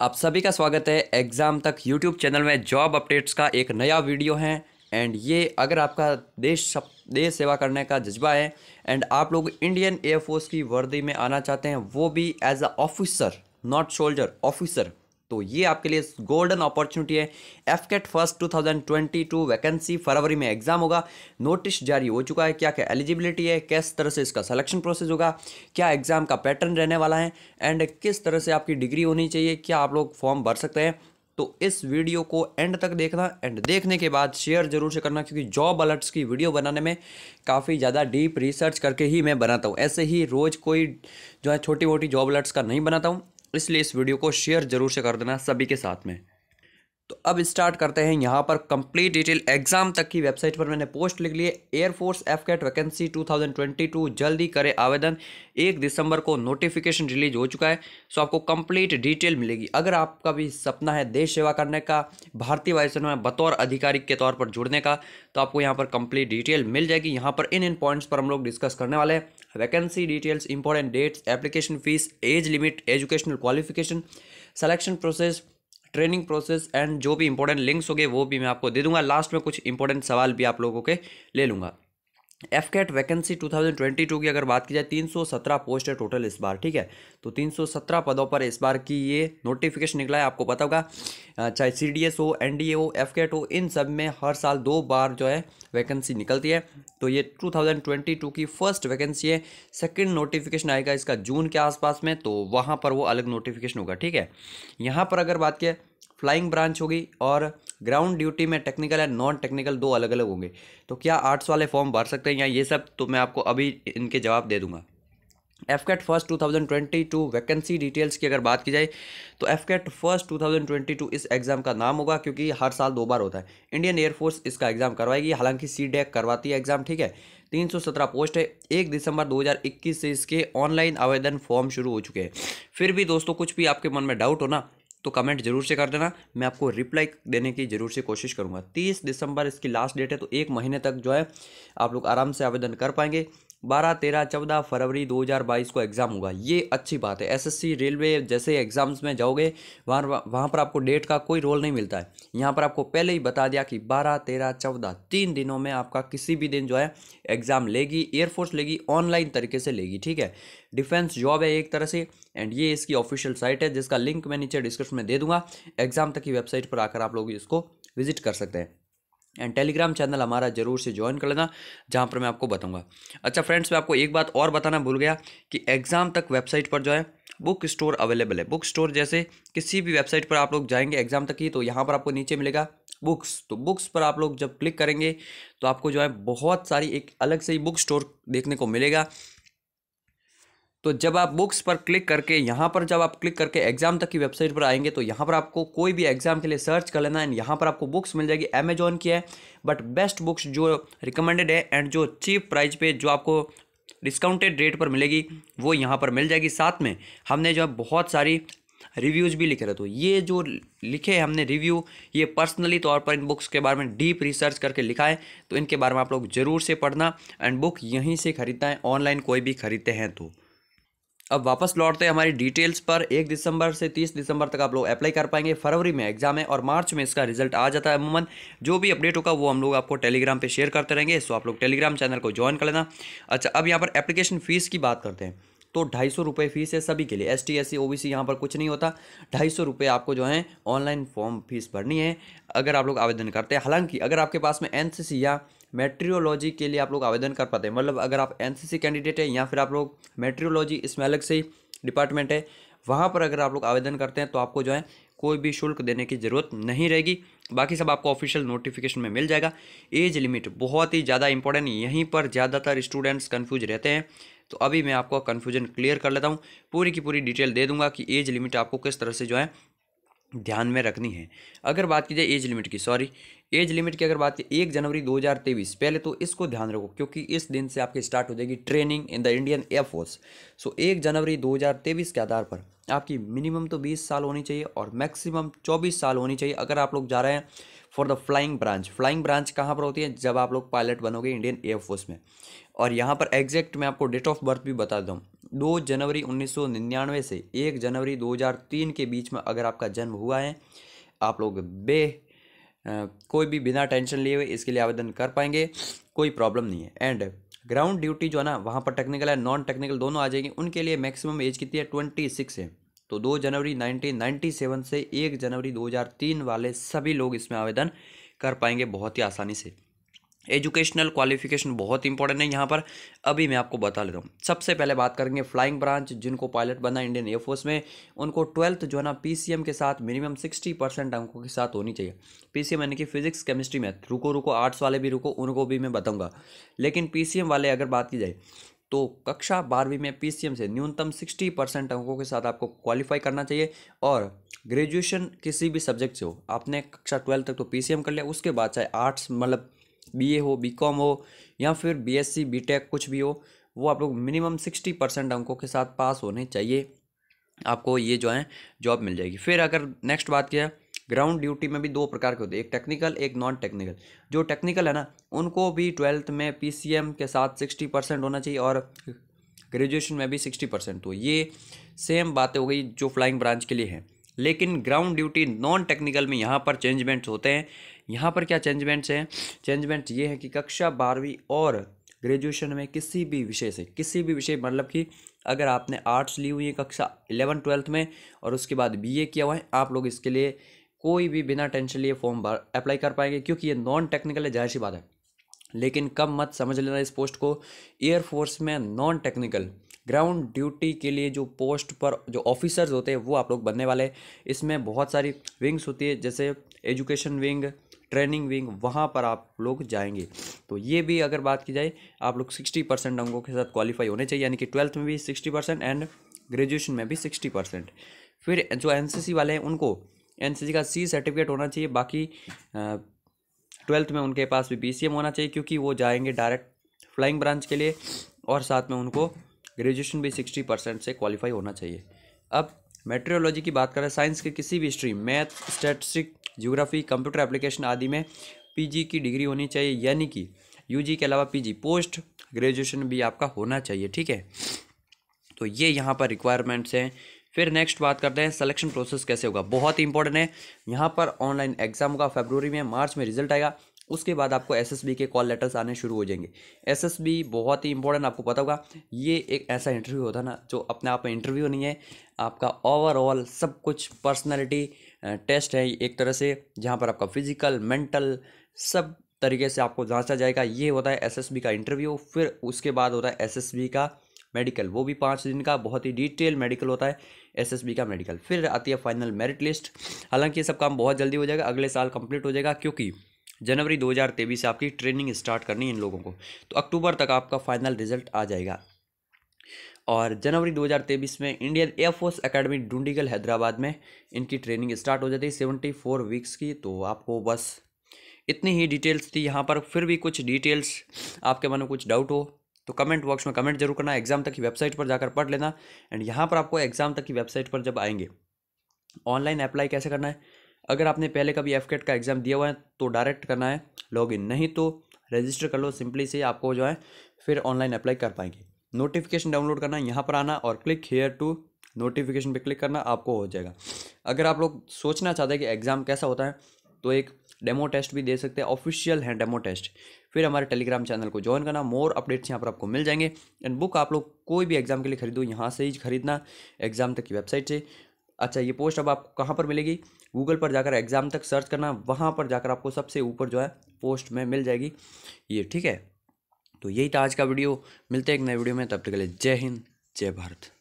आप सभी का स्वागत है एग्ज़ाम तक यूट्यूब चैनल में जॉब अपडेट्स का एक नया वीडियो है एंड ये अगर आपका देश देश सेवा करने का जज्बा है एंड आप लोग इंडियन एयरफोर्स की वर्दी में आना चाहते हैं वो भी as a officer not soldier officer तो ये आपके लिए गोल्डन अपॉर्चुनिटी है AFCAT first two thousand twenty two vacancy फरवरी में एग्जाम होगा नोटिस जारी हो चुका है क्या क्या एलिजिबिलिटी है किस तरह से इसका सिलेक्शन प्रोसेस होगा क्या एग्जाम का पैटर्न रहने वाला है एंड किस तरह से आपकी डिग्री होनी चाहिए क्या आप लोग फॉर्म भर सकते हैं तो इस वीडियो को एंड तक देखना एंड देखने के बाद शेयर जरूर से करना क्योंकि जॉब अलर्ट्स की वीडियो बनाने में काफ़ी ज़्यादा डीप रिसर्च करके ही मैं बनाता हूँ ऐसे ही रोज़ कोई जो है छोटी मोटी जॉब अलर्ट्स का नहीं बनाता हूँ इसलिए इस वीडियो को शेयर जरूर से कर देना सभी के साथ में तो अब स्टार्ट करते हैं यहाँ पर कंप्लीट डिटेल एग्जाम तक की वेबसाइट पर मैंने पोस्ट लिख लिए एयरफोर्स एफ कैट वैकेंसी 2022 जल्दी करें आवेदन एक दिसंबर को नोटिफिकेशन रिलीज हो चुका है सो आपको कंप्लीट डिटेल मिलेगी अगर आपका भी सपना है देश सेवा करने का भारतीय वायुसेना में बतौर अधिकारी के तौर पर जुड़ने का तो आपको यहाँ पर कंप्लीट डिटेल मिल जाएगी यहाँ पर इन इन पॉइंट्स पर हम लोग डिस्कस करने वाले हैं vacancy details important dates application fees age limit educational qualification selection process training process and जो भी इंपॉर्टेंट लिंक्स होंगे वो भी मैं आपको दे दूंगा लास्ट में कुछ इंपॉर्टेंट सवाल भी आप लोगों के ले लूँगा एफ कैट वैकेंसी 2022 की अगर बात की जाए 317 पोस्ट है टोटल इस बार ठीक है तो 317 पदों पर इस बार की ये नोटिफिकेशन निकला है आपको पता होगा चाहे सी डी एस हो एन डी ए हो एफ कैट हो इन सब में हर साल दो बार जो है वैकेंसी निकलती है तो ये 2022 की फर्स्ट वैकेंसी है सेकंड नोटिफिकेशन आएगा इसका जून के आसपास में तो वहाँ पर वो अलग नोटिफिकेशन होगा ठीक है यहाँ पर अगर बात किया फ्लाइंग ब्रांच होगी और ग्राउंड ड्यूटी में टेक्निकल एंड नॉन टेक्निकल दो अलग अलग होंगे तो क्या आर्ट्स वाले फॉर्म भर सकते हैं या ये सब तो मैं आपको अभी इनके जवाब दे दूंगा AFCAT first two thousand twenty two vacancy details की अगर बात की जाए तो AFCAT first two thousand twenty two इस एग्ज़ाम का नाम होगा क्योंकि हर साल दो बार होता है इंडियन एयरफोर्स इसका एग्ज़ाम करवाएगी हालांकि सी डेक करवाती है एग्ज़ाम ठीक है तीन सौ सत्रह पोस्ट है एक दिसंबर दो हज़ार इक्कीस से इसके ऑनलाइन आवेदन फॉर्म शुरू हो चुके हैं फिर भी दोस्तों कुछ भी आपके मन में डाउट हो ना तो कमेंट जरूर से कर देना मैं आपको रिप्लाई देने की जरूर से कोशिश करूँगा तीस दिसंबर इसकी लास्ट डेट है तो एक महीने तक जो है आप लोग आराम से आवेदन कर पाएंगे बारह तेरह चौदह फरवरी 2022 को एग्ज़ाम होगा ये अच्छी बात है एसएससी रेलवे जैसे एग्ज़ाम्स में जाओगे वहाँ वहाँ पर आपको डेट का कोई रोल नहीं मिलता है यहाँ पर आपको पहले ही बता दिया कि बारह तेरह चौदह तीन दिनों में आपका किसी भी दिन जो है एग्ज़ाम लेगी एयरफोर्स लेगी ऑनलाइन तरीके से लेगी ठीक है डिफेंस जॉब है एक तरह से एंड ये इसकी ऑफिशियल साइट है जिसका लिंक मैं नीचे डिस्क्रिप्शन में दे दूंगा एग्ज़ाम तक की वेबसाइट पर आकर आप लोग इसको विजिट कर सकते हैं एंड टेलीग्राम चैनल हमारा जरूर से ज्वाइन कर लेना जहाँ पर मैं आपको बताऊँगा अच्छा फ्रेंड्स मैं आपको एक बात और बताना भूल गया कि एग्ज़ाम तक वेबसाइट पर जो है बुक स्टोर अवेलेबल है बुक स्टोर जैसे किसी भी वेबसाइट पर आप लोग जाएंगे एग्ज़ाम तक ही तो यहाँ पर आपको नीचे मिलेगा बुक्स तो बुक्स पर आप लोग जब क्लिक करेंगे तो आपको जो है बहुत सारी एक अलग से ही बुक स्टोर देखने को मिलेगा तो जब आप बुक्स पर क्लिक करके यहाँ पर जब आप क्लिक करके एग्जाम तक की वेबसाइट पर आएंगे तो यहाँ पर आपको कोई भी एग्जाम के लिए सर्च कर लेना एंड यहाँ पर आपको बुक्स मिल जाएगी अमेजोन की है बट बेस्ट बुक्स जो रिकमेंडेड है एंड जो चीप प्राइस पे जो आपको डिस्काउंटेड रेट पर मिलेगी वो यहाँ पर मिल जाएगी साथ में हमने जो है बहुत सारी रिव्यूज़ भी लिखे रहे तो ये जो लिखे हैं हमने रिव्यू ये पर्सनली तौर पर इन बुक्स के बारे में डीप रिसर्च करके लिखा है तो इनके बारे में आप लोग ज़रूर से पढ़ना एंड बुक यहीं से खरीदना है ऑनलाइन कोई भी खरीदते हैं तो अब वापस लौटते हैं हमारी डिटेल्स पर एक दिसंबर से तीस दिसंबर तक आप लोग अप्लाई कर पाएंगे फरवरी में एग्जाम है और मार्च में इसका रिजल्ट आ जाता है अमूमन जो भी अपडेट होगा वो हम लोग आपको टेलीग्राम पे शेयर करते रहेंगे सो आप लोग टेलीग्राम चैनल को ज्वाइन कर लेना अच्छा अब यहाँ पर एप्लीकेशन फ़ीस की बात करते हैं तो ढाई सौ रुपये फ़ीस है सभी के लिए S T S C O B C यहाँ पर कुछ नहीं होता ढाई सौ रुपये आपको जो है ऑनलाइन फॉर्म फीस भरनी है अगर आप लोग आवेदन करते हैं हालांकि अगर आपके पास में एन सी सी या मेट्रियोलॉजी के लिए आप लोग आवेदन कर पाते हैं मतलब अगर आप एनसीसी कैंडिडेट हैं या फिर आप लोग मेट्रियोलॉजी इसमें अलग से डिपार्टमेंट है वहाँ पर अगर आप लोग आवेदन करते हैं तो आपको जो है कोई भी शुल्क देने की ज़रूरत नहीं रहेगी बाकी सब आपको ऑफिशियल नोटिफिकेशन में मिल जाएगा एज लिमिट बहुत ही ज़्यादा इंपॉर्टेंट यहीं पर ज़्यादातर स्टूडेंट्स कन्फ्यूज रहते हैं तो अभी मैं आपको कन्फ्यूजन क्लियर कर लेता हूँ पूरी की पूरी डिटेल दे दूंगा कि एज लिमिट आपको किस तरह से जो है ध्यान में रखनी है अगर बात की जाए एज लिमिट की सॉरी एज लिमिट की अगर बात की एक जनवरी 2023 पहले तो इसको ध्यान रखो क्योंकि इस दिन से आपकी स्टार्ट हो जाएगी training in the Indian Air Force so एक जनवरी 2023 के आधार पर आपकी मिनिमम तो 20 साल होनी चाहिए और मैक्सिमम 24 साल होनी चाहिए अगर आप लोग जा रहे हैं for the flying branch flying branch कहाँ पर होती है जब आप लोग पायलट बनोगे इंडियन एयरफोर्स में और यहाँ पर एग्जैक्ट मैं आपको डेट ऑफ बर्थ भी बता दूँ दो जनवरी 1999 से एक जनवरी 2003 के बीच में अगर आपका जन्म हुआ है आप लोग बे कोई भी बिना टेंशन लिए हुए इसके लिए आवेदन कर पाएंगे कोई प्रॉब्लम नहीं है एंड ग्राउंड ड्यूटी जो है ना वहाँ पर टेक्निकल है नॉन टेक्निकल दोनों आ जाएंगे उनके लिए मैक्सिमम एज कितनी है ट्वेंटी सिक्स है तो दो जनवरी नाइनटीन नाइन्टी सेवन से एक जनवरी दो हज़ार तीन वाले सभी लोग इसमें आवेदन कर पाएंगे बहुत ही आसानी से एजुकेशनल क्वालिफिकेशन बहुत इंपॉर्टेंट है यहाँ पर अभी मैं आपको बता लेता हूँ सबसे पहले बात करेंगे फ्लाइंग ब्रांच जिनको पायलट बना इंडियन एयरफोर्स में उनको ट्वेल्थ जो है ना पी के साथ मिनिमम सिक्सटी परसेंट अंकों के साथ होनी चाहिए पीसीएम यानी कि फिजिक्स केमिस्ट्री मैथ रुको रुको आर्ट्स वाले भी रुको उनको भी मैं बताऊँगा लेकिन पी वाले अगर बात की जाए तो कक्षा बारहवीं में पी से न्यूनतम सिक्सटी परसेंट अंकों के साथ आपको क्वालिफाई करना चाहिए और ग्रेजुएशन किसी भी सब्जेक्ट से हो आपने कक्षा ट्वेल्थ तक तो पीसीएम कर लिया उसके बाद चाहे आर्ट्स मतलब बी हो बी हो या फिर बी एस कुछ भी हो वो आप लोग मिनिमम सिक्सटी परसेंट अंकों के साथ पास होने चाहिए आपको ये जो है जॉब मिल जाएगी फिर अगर नेक्स्ट बात किया ग्राउंड ड्यूटी में भी दो प्रकार के होते हैं एक टेक्निकल एक नॉन टेक्निकल जो टेक्निकल है ना उनको भी ट्वेल्थ में पी के साथ सिक्सटी परसेंट होना चाहिए और ग्रेजुएशन में भी सिक्सटी परसेंट तो ये सेम बातें हो गई जो फ्लाइंग ब्रांच के लिए हैं लेकिन ग्राउंड ड्यूटी नॉन टेक्निकल में यहाँ पर चेंजमेंट्स होते हैं यहाँ पर क्या चेंजमेंट्स हैं चेंजमेंट्स ये हैं कि कक्षा बारहवीं और ग्रेजुएशन में किसी भी विषय से किसी भी विषय मतलब कि अगर आपने आर्ट्स ली हुई है कक्षा इलेवन ट्वेल्थ में और उसके बाद बीए किया हुआ है आप लोग इसके लिए कोई भी बिना टेंशन लिए फॉर्म अप्लाई कर पाएंगे क्योंकि ये नॉन टेक्निकल है जाहिर सी बात है लेकिन कम मत समझ लेना इस पोस्ट को एयरफोर्स में नॉन टेक्निकल ग्राउंड ड्यूटी के लिए जो पोस्ट पर जो ऑफिसर्स होते हैं वो आप लोग बनने वाले हैं इसमें बहुत सारी विंग्स होती है जैसे एजुकेशन विंग ट्रेनिंग विंग वहाँ पर आप लोग जाएंगे तो ये भी अगर बात की जाए आप लोग सिक्सटी परसेंट अंगों के साथ क्वालिफाई होने चाहिए यानी कि ट्वेल्थ में भी सिक्सटी परसेंट एंड ग्रेजुएशन में भी सिक्सटी परसेंट फिर जो सी वाले हैं उनको सी का सी सर्टिफिकेट होना चाहिए बाकी ट्वेल्थ में उनके पास भी एम होना चाहिए क्योंकि वो जाएंगे डायरेक्ट फ्लाइंग ब्रांच के लिए और साथ में उनको ग्रेजुएशन भी सिक्सटी परसेंट से क्वालिफाई होना चाहिए अब मेट्रियोलॉजी की बात करें साइंस के किसी भी stream math statistic geography computer application आदि में पीजी की डिग्री होनी चाहिए यानी कि यूजी के अलावा पीजी पोस्ट ग्रेजुएशन भी आपका होना चाहिए ठीक है तो ये यहाँ पर रिक्वायरमेंट्स हैं फिर नेक्स्ट बात करते हैं सिलेक्शन प्रोसेस कैसे होगा बहुत ही इंपॉर्टेंट है यहाँ पर ऑनलाइन एग्जाम होगा फेब्रवरी में मार्च में रिजल्ट आएगा उसके बाद आपको एस के कॉल लेटर्स आने शुरू हो जाएंगे एस बहुत ही इंपॉर्टेंट आपको पता होगा ये एक ऐसा इंटरव्यू होता है ना जो अपने आप में इंटरव्यू नहीं है आपका ओवरऑल सब कुछ पर्सनैलिटी टेस्ट है एक तरह से जहाँ पर आपका फिजिकल मेंटल सब तरीके से आपको जांचा जाएगा ये होता है एसएसबी का इंटरव्यू फिर उसके बाद होता है एसएसबी का मेडिकल वो भी पाँच दिन का बहुत ही डिटेल मेडिकल होता है एसएसबी का मेडिकल फिर आती है फाइनल मेरिट लिस्ट हालांकि ये सब काम बहुत जल्दी हो जाएगा अगले साल कंप्लीट हो जाएगा क्योंकि जनवरी 2023 से आपकी ट्रेनिंग स्टार्ट करनी है इन लोगों को तो अक्टूबर तक आपका फाइनल रिजल्ट आ जाएगा और जनवरी 2023 में Indian Air Force academy Dundigal Hyderabad में इनकी ट्रेनिंग स्टार्ट हो जाती है सेवेंटी फोर वीक्स की तो आपको बस इतनी ही डिटेल्स थी यहाँ पर फिर भी कुछ डिटेल्स आपके मन में कुछ डाउट हो तो कमेंट बॉक्स में कमेंट जरूर करना एग्जाम तक की वेबसाइट पर जाकर पढ़ लेना एंड यहाँ पर आपको एग्जाम तक की वेबसाइट पर जब आएंगे ऑनलाइन अप्लाई कैसे करना है अगर आपने पहले कभी एफ का एग्ज़ाम दिया हुआ है तो डायरेक्ट करना है लॉगिन नहीं तो रजिस्टर कर लो सिंपली से आपको जो है फिर ऑनलाइन अप्लाई कर पाएंगे नोटिफिकेशन डाउनलोड करना यहाँ पर आना और क्लिक हेयर टू नोटिफिकेशन पे क्लिक करना आपको हो जाएगा अगर आप लोग सोचना चाहते हैं कि एग्ज़ाम कैसा होता है तो एक डेमो टेस्ट भी दे सकते हैं ऑफिशियल है डेमो टेस्ट फिर हमारे टेलीग्राम चैनल को ज्वाइन करना मोर अपडेट्स यहाँ पर आपको मिल जाएंगे एंड बुक आप लोग कोई भी एग्ज़ाम के लिए खरीदो यहाँ से ही खरीदना एग्ज़ाम तक की वेबसाइट से अच्छा ये पोस्ट अब आपको कहाँ पर मिलेगी गूगल पर जाकर एग्ज़ाम तक सर्च करना वहाँ पर जाकर आपको सबसे ऊपर जो है पोस्ट में मिल जाएगी ये ठीक है तो यही था आज का वीडियो मिलते हैं एक नए वीडियो में तब तक के लिए जय हिंद जय भारत